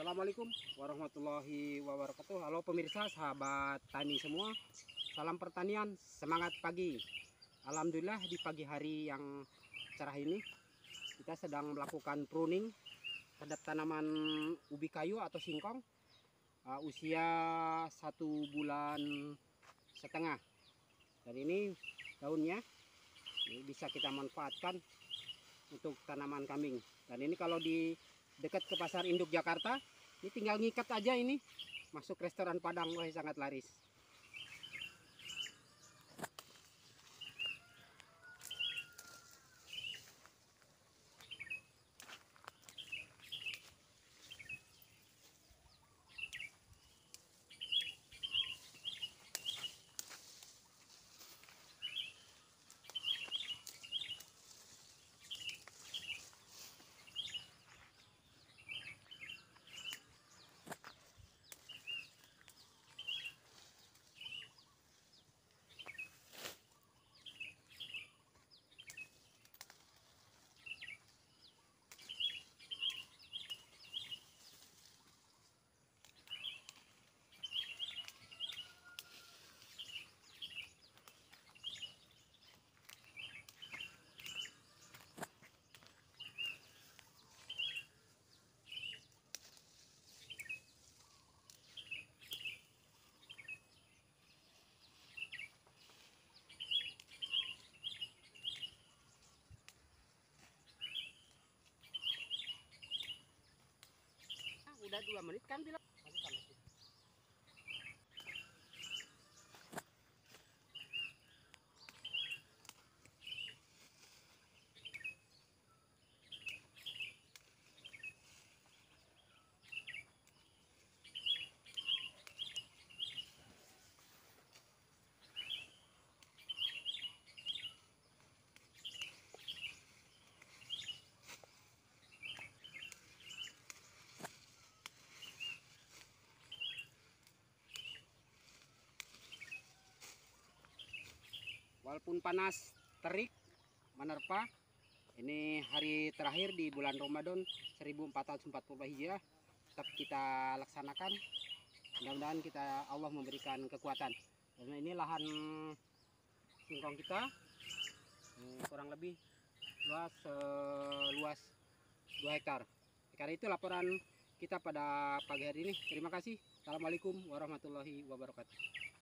Assalamualaikum warahmatullahi wabarakatuh Halo pemirsa sahabat tani semua Salam pertanian semangat pagi Alhamdulillah di pagi hari yang cerah ini Kita sedang melakukan pruning Terhadap tanaman ubi kayu atau singkong uh, Usia satu bulan setengah Dan ini daunnya ini bisa kita manfaatkan untuk tanaman kambing dan ini kalau di dekat ke pasar induk Jakarta ini tinggal ngikat aja ini masuk restoran Padang wah sangat laris tidak dua menit kan bilang walaupun panas terik menerpa ini hari terakhir di bulan Ramadan 1440 Hijriah tetap kita laksanakan mudah-mudahan kita Allah memberikan kekuatan karena ini lahan singkong kita eh, kurang lebih luas eh, luas 2 hektar karena itu laporan kita pada pagi hari ini terima kasih Assalamualaikum warahmatullahi wabarakatuh